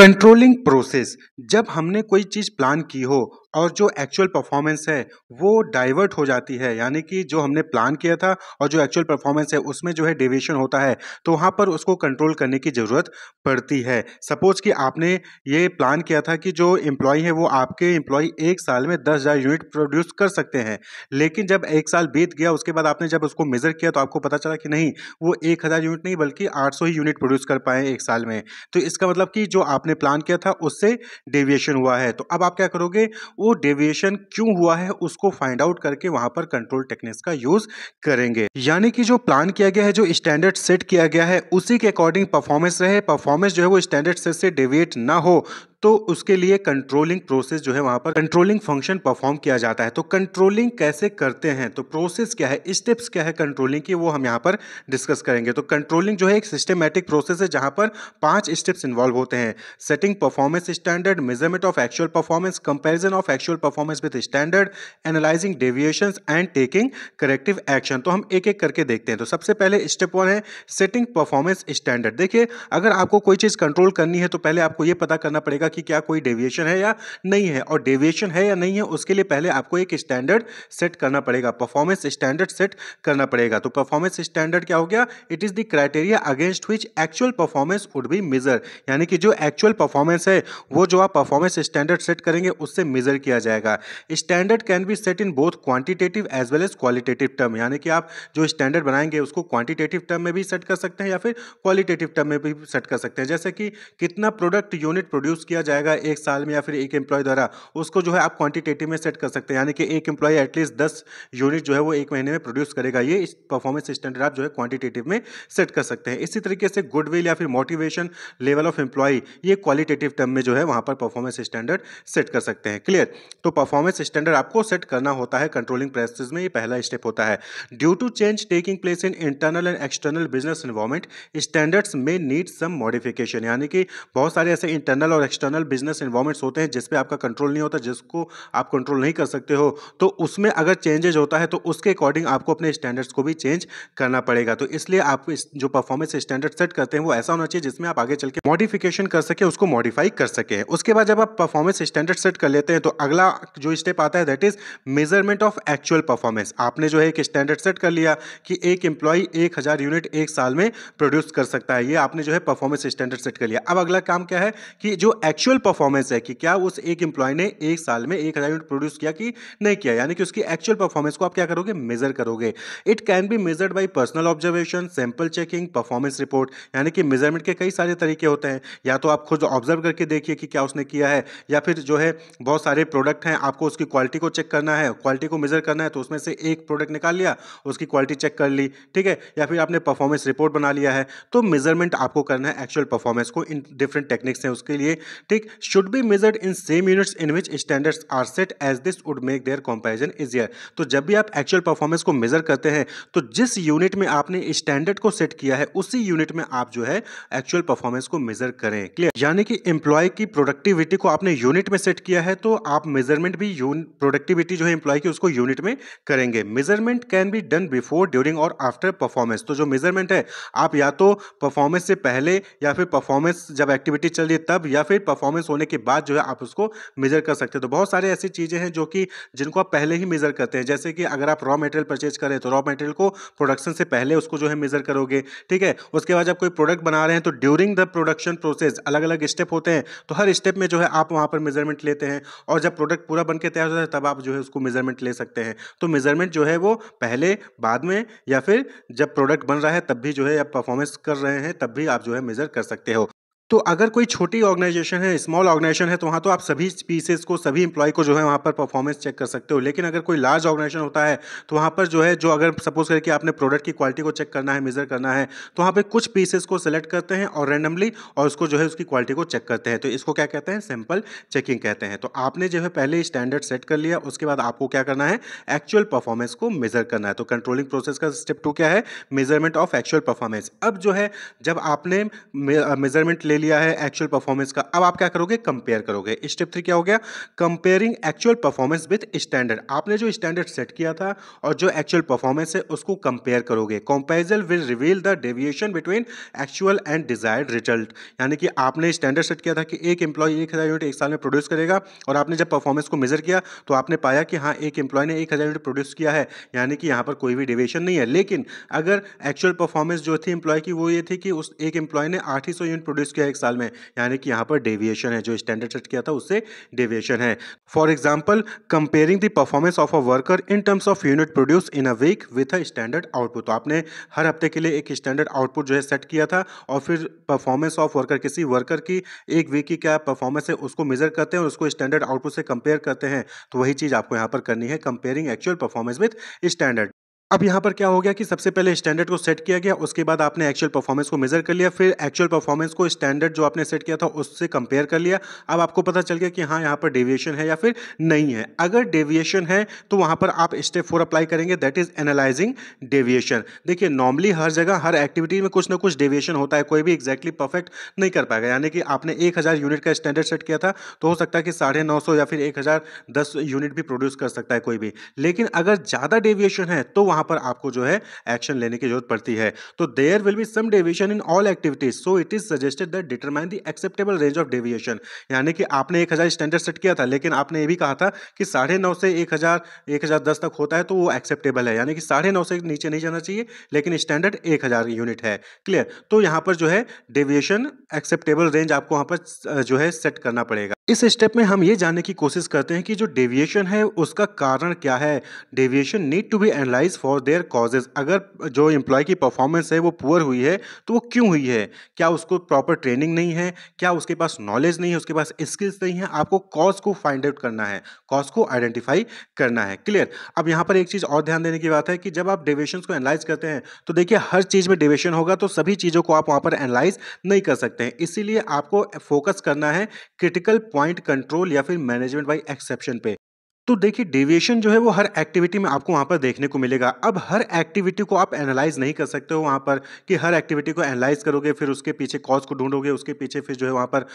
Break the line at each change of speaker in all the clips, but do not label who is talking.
controlling process जब हमने कोई चीज़ प्लान की हो और जो एक्चुअल परफॉर्मेंस है वो डाइवर्ट हो जाती है यानी कि जो हमने प्लान किया था और जो एक्चुअल परफॉर्मेंस है उसमें जो है डेविएशन होता है तो वहाँ पर उसको कंट्रोल करने की ज़रूरत पड़ती है सपोज़ कि आपने ये प्लान किया था कि जो एम्प्लॉय है वो आपके एम्प्लॉय एक साल में दस हज़ार यूनिट प्रोड्यूस कर सकते हैं लेकिन जब एक साल बीत गया उसके बाद आपने जब उसको मेज़र किया तो आपको पता चला कि नहीं वो एक हज़ार यूनिट नहीं बल्कि आठ सौ ही यूनिट प्रोड्यूस कर पाए एक साल में तो इसका मतलब कि जो आपने प्लान किया था उससे डेविएशन हुआ है तो अब आप क्या करोगे वो डेविएशन क्यों हुआ है उसको फाइंड आउट करके वहां पर कंट्रोल टेक्निक्स का यूज करेंगे यानी कि जो प्लान किया गया है जो स्टैंडर्ड सेट किया गया है उसी के अकॉर्डिंग परफॉर्मेंस रहे परफॉर्मेंस जो है वो स्टैंडर्ड सेट से डेविएट ना हो तो उसके लिए कंट्रोलिंग प्रोसेस जो है वहाँ पर कंट्रोलिंग फंक्शन परफॉर्म किया जाता है तो कंट्रोलिंग कैसे करते हैं तो प्रोसेस क्या है स्टेप्स क्या है कंट्रोलिंग की वो हम यहाँ पर डिस्कस करेंगे तो कंट्रोलिंग जो है एक सिस्टमेटिक प्रोसेस है जहाँ पर पांच स्टेप्स इन्वॉल्व होते हैं setting performance standard measurement of actual performance comparison of actual performance with standard analysing deviation and taking corrective action तो हम एक एक करके देखते हैं तो सबसे पहले स्टेप वन है सेटिंग परफॉर्मेंस स्टैंडर्ड देखिए अगर आपको कोई चीज़ कंट्रोल करनी है तो पहले आपको यह पता करना पड़ेगा कि क्या कोई डेविएशन है या नहीं है और डेविएशन है या नहीं है उसके लिए पहले आपको एक स्टैंडर्ड सेट करना पड़ेगा परफॉर्मेंस स्टैंडर्ड सेट करना पड़ेगा तो परफॉर्मेंस स्टैंडर्ड क्या हो गया it is the criteria against which actual performance would be measure यानी कि जो एक्चुअल परफॉर्मेंस है वो जो आप परफॉर्मेंस स्टैंडर्ड सेट करेंगे उससे मेजर किया जाएगा standard can be set in both quantitative as well as qualitative term यानी कि आप जो स्टैंडर्ड बनाएंगे उसको क्वांटिटेटिव टर्म में भी सेट कर सकते हैं या फिर क्वालिटेटिव टर्म में भी सेट कर सकते हैं जैसे कि कितना प्रोडक्ट यूनिट प्रोड्यूस किया किया जाएगा एक साल में या फिर एक एम्प्लॉय द्वारा उसको जो है आप क्वांटिटेटिव में सेट कर सकते हैं यानी कि एक एम्प्लॉय एटलीस्ट दस यूनिट जो है वो एक महीने में प्रोड्यूस करेगा ये परफॉर्मेंस स्टैंडर्ड आप जो है क्वांटिटेटिव में सेट कर सकते हैं इसी तरीके से गुडविल या फिर मोटिवेशन लेवल ऑफ एम्प्लॉय ये क्वालिटेटिव टर्म में जो है वहाँ पर परफॉर्मेंस स्टैंडर्ड सेट कर सकते हैं क्लियर तो परफॉर्मेंस स्टैंडर्ड आपको सेट करना होता है कंट्रोलिंग प्रेसेस में ये पहला स्टेप होता है due to change taking place in internal and external business environment standards में नीड सम मॉडिफिकेशन यानी कि बहुत सारे ऐसे इंटरनल और एक्सटर्नल एक्सटर्नल बिजनेस इन्वॉर्मेंट्स होते हैं जिसपे आपका कंट्रोल नहीं होता जिसको आप कंट्रोल नहीं कर सकते हो तो उसमें अगर चेंजेज होता है तो उसके अकॉर्डिंग आपको अपने स्टैंडर्ड्स को भी चेंज करना पड़ेगा तो इसलिए आप जो परफॉर्मेंस स्टैंडर्ड सेट करते हैं वो ऐसा होना चाहिए जिसमें आप आगे चल के मॉडिफिकेशन कर सके उसको मॉडिफाई कर सके उसके बाद जब आप परफॉर्मेंस स्टैंडर्ड सेट कर लेते हैं तो अगला जो स्टेप आता है that is measurement of actual performance आपने जो है एक स्टैंडर्ड सेट कर लिया कि एक एम्प्लॉय एक यूनिट एक साल में प्रोड्यूस कर सकता है ये आपने जो है परफॉर्मेंस स्टैंडर्ड सेट कर लिया अब अगला काम क्या है कि जो एक्चुअल एक्चुअल परफॉर्मेंस है कि क्या उस एक एम्प्लॉय ने एक साल में एक हज़ार यूनिट प्रोड्यूस किया कि नहीं किया यानी कि उसकी एक्चुअल परफॉर्मेंस को आप क्या करोगे मेजर करोगे it can be measured by personal observation sample checking performance report यानी कि मेजरमेंट के कई सारे तरीके होते हैं या तो आप खुद ऑब्जर्व करके देखिए कि क्या उसने किया है या फिर जो है बहुत सारे प्रोडक्ट हैं आपको उसकी क्वालिटी को चेक करना है क्वालिटी को मेजर करना है तो उसमें से एक प्रोडक्ट निकाल लिया उसकी क्वालिटी चेक कर ली ठीक है या फिर आपने परफॉर्मेंस रिपोर्ट बना लिया है तो मेजरमेंट आपको करना है एक्चुअल परफॉर्मेंस को इन डिफरेंट टेक्निक्स हैं उसके लिए ठीक should be measured in same units in which standards are set as this would make their comparison easier तो जब भी आप एक्चुअल परफॉर्मेंस को मेजर करते हैं तो जिस यूनिट में आपने स्टैंडर्ड को सेट किया है उसी यूनिट में आप जो है एक्चुअल परफॉर्मेंस को मेजर करें क्लियर यानी कि एम्प्लॉय की प्रोडक्टिविटी को आपने यूनिट में सेट किया है तो आप मेजरमेंट भी प्रोडक्टिविटी जो है एम्प्लॉय की उसको यूनिट में करेंगे measurement can be done before during और आफ्टर परफॉर्मेंस तो जो मेजरमेंट है आप या तो परफॉर्मेंस से पहले या फिर परफॉर्मेंस जब एक्टिविटी चल रही है तब या फिर परफॉर्मेंस होने के बाद जो है आप उसको मेजर कर सकते हैं तो बहुत सारे ऐसी चीज़ें हैं जो कि जिनको आप पहले ही मेजर करते हैं जैसे कि अगर आप रॉ मटेरियल परचेज करें तो रॉ मटेरियल को प्रोडक्शन से पहले उसको जो है मेजर करोगे ठीक है उसके बाद जब कोई प्रोडक्ट बना रहे हैं तो ड्यूरिंग द प्रोडक्शन प्रोसेस अलग अलग स्टेप होते हैं तो हर स्टेप में जो है आप वहाँ पर मेजरमेंट लेते हैं और जब प्रोडक्ट पूरा बन तैयार होता है तब आप जो है उसको मेजरमेंट ले सकते हैं तो मेजरमेंट जो है वो पहले बाद में या फिर जब प्रोडक्ट बन रहा है तब भी जो है आप परफॉर्मेंस कर रहे हैं तब भी आप जो है मेजर कर सकते हो तो अगर कोई छोटी ऑर्गेनाइजेशन है स्मॉल ऑर्गेनाइजेशन है तो वहाँ तो आप सभी पीसेस को सभी इम्प्लॉय को जो है वहाँ पर परफॉर्मेंस चेक कर सकते हो लेकिन अगर कोई लार्ज ऑर्गेनाइजेशन होता है तो वहाँ पर जो है जो अगर सपोज करके आपने प्रोडक्ट की क्वालिटी को चेक करना है मेजर करना है तो वहाँ पर कुछ पीसेस को सिलेक्ट करते हैं और रैंडमली और उसको जो है उसकी क्वालिटी को चेक करते हैं तो इसको क्या कहते हैं सिंपल चेकिंग कहते हैं तो आपने जो है पहले स्टैंडर्ड सेट कर लिया उसके बाद आपको क्या करना है एक्चुअल परफॉर्मेंस को मेजर करना है तो कंट्रोलिंग प्रोसेस का स्टेप टू क्या है मेजरमेंट ऑफ एक्चुअल परफॉर्मेंस अब जो है जब आपने मेजरमेंट ले लिया है एक्चुअल परफॉर्मेंस का अब आप क्या करोगे कंपेयर करोगे स्टेप थ्री क्या हो गया comparing actual performance with standard आपने जो स्टैंडर्ड सेट किया था और जो एक्चुअल परफॉर्मेंस है उसको कंपेयर करोगे comparison will reveal the deviation between actual and desired result यानी कि आपने स्टैंडर्ड सेट किया था कि एक एम्प्लॉय एक हज़ार यूनिट एक साल में प्रोड्यूस करेगा और आपने जब परफॉर्मेंस को मेजर किया तो आपने पाया कि हाँ एक एम्प्लॉय ने एक हज़ार यूनिट प्रोड्यूस किया है यानी कि यहाँ पर कोई भी डेविएशन नहीं है लेकिन अगर एक्चुअल परफॉर्मेंस जो थी एम्प्लॉय की वो ये थी कि उस एक एम्प्लॉय ने आठ यूनिट प्रोड्यूस किया एक साल में यानी कि यहाँ पर डेविएशन है जो स्टैंडर्ड सेट किया था उससे डेविएशन है for example comparing the performance of a worker in terms of unit produce in a week with a standard output तो आपने हर हफ्ते के लिए एक स्टैंडर्ड आउटपुट जो है सेट किया था और फिर परफॉर्मेंस ऑफ वर्कर किसी वर्कर की एक वीक की क्या परफॉर्मेंस है उसको मेजर करते हैं और उसको स्टैंडर्ड आउटपुट से कंपेयर करते हैं तो वही चीज़ आपको यहाँ पर करनी है comparing actual performance with standard अब यहाँ पर क्या हो गया कि सबसे पहले स्टैंडर्ड को सेट किया गया उसके बाद आपने एक्चुअल परफॉर्मेंस को मेजर कर लिया फिर एक्चुअल परफॉर्मेंस को स्टैंडर्ड जो आपने सेट किया था उससे कंपेयर कर लिया अब आपको पता चल गया कि हाँ यहाँ पर डेविएशन है या फिर नहीं है अगर डेविएशन है तो वहाँ पर आप स्टेप फोर अप्लाई करेंगे दैट इज एनालाइजिंग डेविएशन देखिए नॉर्मली हर जगह हर एक्टिविटी में कुछ ना कुछ डेविएशन होता है कोई भी exactly परफेक्ट नहीं कर पाएगा यानी कि आपने एक हज़ार यूनिट का स्टैंडर्ड सेट किया था तो हो सकता है कि साढ़े नौ सौ या फिर एक हज़ार दस यूनिट भी प्रोड्यूस कर सकता है कोई भी लेकिन अगर ज़्यादा डेविएशन है तो वहाँ यहाँ पर आपको जो है एक्शन लेने की जरूरत पड़ती है तो there will be some deviation in all activities so it is suggested that determine the acceptable range of deviation यानी कि आपने एक हज़ार स्टैंडर्ड सेट किया था लेकिन आपने ये भी कहा था कि साढ़े नौ से एक हज़ार एक हज़ार दस तक होता है तो वो एक्सेप्टेबल है यानी कि साढ़े नौ से नीचे नहीं जाना चाहिए लेकिन स्टैंडर्ड एक हज़ार यूनिट है क्लियर तो यहाँ पर जो है डेविएशन एक्सेप्टेबल रेंज आपको वहाँ पर जो है सेट करना पड़ेगा इस स्टेप में हम ये जानने की कोशिश करते हैं कि जो डेविएशन है उसका कारण क्या है deviation need to be analyse for their causes अगर जो एम्प्लॉय की परफॉर्मेंस है वो पुअर हुई है तो वो क्यों हुई है क्या उसको प्रॉपर ट्रेनिंग नहीं है क्या उसके पास नॉलेज नहीं है उसके पास स्किल्स नहीं है आपको कॉज को फाइंड आउट करना है कॉज को आइडेंटिफाई करना है क्लियर अब यहाँ पर एक चीज़ और ध्यान देने की बात है कि जब आप डेविएशन को एनालाइज करते हैं तो देखिए हर चीज़ में डेविएशन होगा तो सभी चीज़ों को आप वहाँ पर एनालाइज नहीं कर सकते हैं इसीलिए आपको फोकस करना है क्रिटिकल पॉइंट कंट्रोल या फिर मैनेजमेंट बाई एक्सेप्शन पे तो देखिए डेविएशन जो है वो हर एक्टिविटी में आपको वहाँ पर देखने को मिलेगा अब हर एक्टिविटी को आप एनालाइज नहीं कर सकते हो वहाँ पर कि हर एक्टिविटी को एनालाइज करोगे फिर उसके पीछे कॉज को ढूंढोगे उसके पीछे फिर जो है वहाँ पर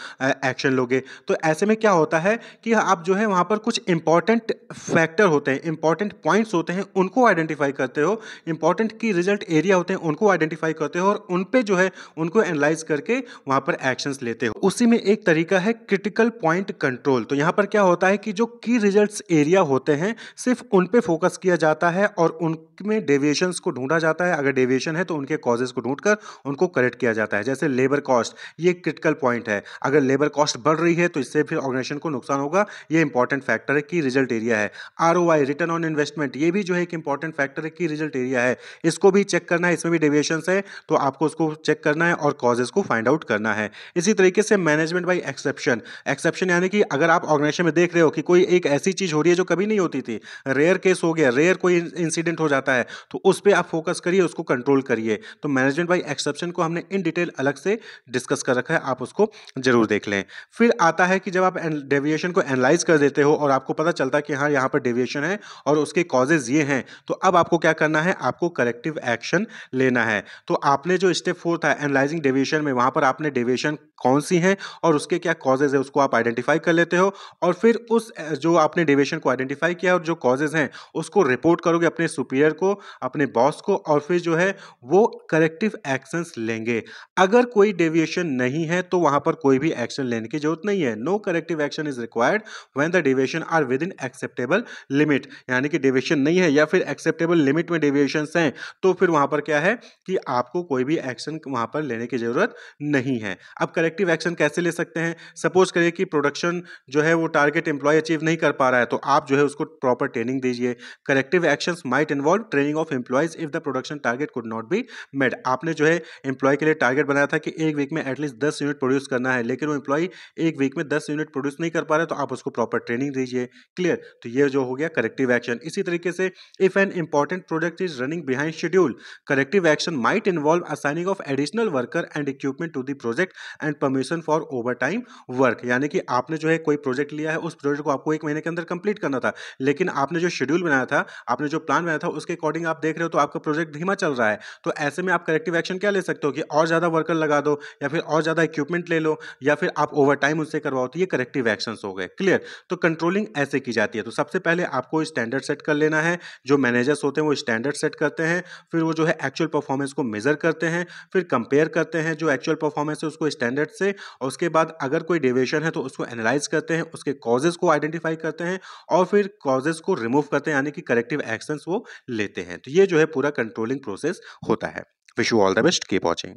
एक्शन लोगे तो ऐसे में क्या होता है कि आप जो है वहाँ पर कुछ इंपॉर्टेंट फैक्टर होते हैं इंपॉर्टेंट पॉइंट्स होते हैं उनको आइडेंटिफाई करते हो इंपॉर्टेंट की रिजल्ट एरिया होते हैं उनको आइडेंटिफाई करते हो और उन पर जो है उनको एनालाइज करके वहाँ पर एक्शन लेते हो उसी में एक तरीका है क्रिटिकल पॉइंट कंट्रोल तो यहाँ पर क्या होता है कि जो की रिजल्ट एरिया होते हैं सिर्फ उन पे फोकस किया जाता है और उनमें डेविएशन को ढूंढा जाता है अगर डेविएशन है तो उनके कॉजेज को ढूंढ कर उनको करेक्ट किया जाता है जैसे लेबर कॉस्ट ये क्रिटिकल पॉइंट है अगर लेबर कॉस्ट बढ़ रही है तो इससे फिर ऑर्गेनाइजेशन को नुकसान होगा ये इंपॉर्टेंट फैक्टर है कि रिजल्ट एरिया है आर रिटर्न ऑन इन्वेस्टमेंट ये भी जो है एक इंपॉर्टेंट फैक्टर है कि रिजल्ट एरिया है इसको भी चेक करना है इसमें भी डेविएशन है तो आपको उसको चेक करना है और कॉजेज को फाइंड आउट करना है इसी तरीके से मैनेजमेंट बाई एक्सेप्शन एक्सेप्शन यानी कि अगर आप ऑर्गेनाइजेशन में देख रहे हो कि कोई एक ऐसी चीज हो और ये जो कभी नहीं होती थी रेयर केस हो गया रेयर कोई इंसिडेंट हो जाता है तो उस पर आप फोकस करिए उसको कंट्रोल करिए तो मैनेजमेंट बाई एक्सेप्शन को हमने इन डिटेल अलग से डिस्कस कर रखा है आप उसको जरूर देख लें फिर आता है कि जब आप डेविएशन को एनालाइज कर देते हो और आपको पता चलता है कि हाँ यहाँ पर डेविएशन है और उसके कॉजेज ये हैं तो अब आपको क्या करना है आपको करेक्टिव एक्शन लेना है तो आपने जो स्टेप फोर था एनालाइजिंग डेविएशन में वहाँ पर आपने डेविएशन कौन सी हैं और उसके क्या कॉजेज है उसको आप आइडेंटिफाई कर लेते हो और फिर उस जो आपने डेविएशन कंडीशन को आइडेंटिफाई किया और जो कॉजेज हैं उसको रिपोर्ट करोगे अपने सुपीरियर को अपने बॉस को और फिर जो है वो करेक्टिव एक्शंस लेंगे अगर कोई डेविएशन नहीं है तो वहां पर कोई भी एक्शन लेने की जरूरत नहीं है no corrective action is required when the deviation are within acceptable limit यानी कि डेविएशन नहीं है या फिर एक्सेप्टेबल लिमिट में डेविएशन हैं तो फिर वहां पर क्या है कि आपको कोई भी एक्शन वहां पर लेने की ज़रूरत नहीं है अब करेक्टिव एक्शन कैसे ले सकते हैं सपोज करिए कि प्रोडक्शन जो है वो टारगेट एम्प्लॉय अचीव नहीं कर पा रहा है तो आप जो है उसको प्रॉपर ट्रेनिंग दीजिए corrective actions might involve training of employees if the production target could not be made आपने जो है एम्प्लॉय के लिए टारगेट बनाया था कि एक वीक में एटलीस्ट दस यूनिट प्रोड्यूस करना है लेकिन वो एम्प्लॉय एक वीक में दस यूनिट प्रोड्यूस नहीं कर पा रहे तो आप उसको प्रॉपर ट्रेनिंग दीजिए क्लियर तो ये जो हो गया करेक्टिव एक्शन इसी तरीके से if an important product is running behind schedule corrective action might involve assigning of additional worker and equipment to the project and permission for overtime work यानी कि आपने जो है कोई प्रोजेक्ट लिया है उस प्रोजेक्ट को आपको एक महीने के अंदर कंप्लीट कंप्लीट करना था लेकिन आपने जो शेड्यूल बनाया था आपने जो प्लान बनाया था उसके अकॉर्डिंग आप देख रहे हो तो आपका प्रोजेक्ट धीमा चल रहा है तो ऐसे में आप करेक्टिव एक्शन क्या ले सकते हो कि और ज़्यादा वर्कर लगा दो या फिर और ज़्यादा इक्विपमेंट ले लो या फिर आप ओवर टाइम उससे करवाओ तो ये करेक्टिव एक्शन हो गए क्लियर तो कंट्रोलिंग ऐसे की जाती है तो सबसे पहले आपको स्टैंडर्ड सेट कर लेना है जो मैनेजर्स होते हैं वो स्टैंडर्ड सेट करते हैं फिर वो जो है एक्चुअल परफॉर्मेंस को मेजर करते हैं फिर कंपेयर करते हैं जो एक्चुअल परफॉर्मेंस है उसको स्टैंडर्ड से और उसके बाद अगर कोई डेविएशन है तो उसको एनालाइज करते हैं उसके कॉजेज को आइडेंटिफाई करते हैं और फिर कॉजेज को रिमूव करते हैं यानी कि करेक्टिव एक्शंस वो लेते हैं तो ये जो है पूरा कंट्रोलिंग प्रोसेस होता है wish you all the best keep watching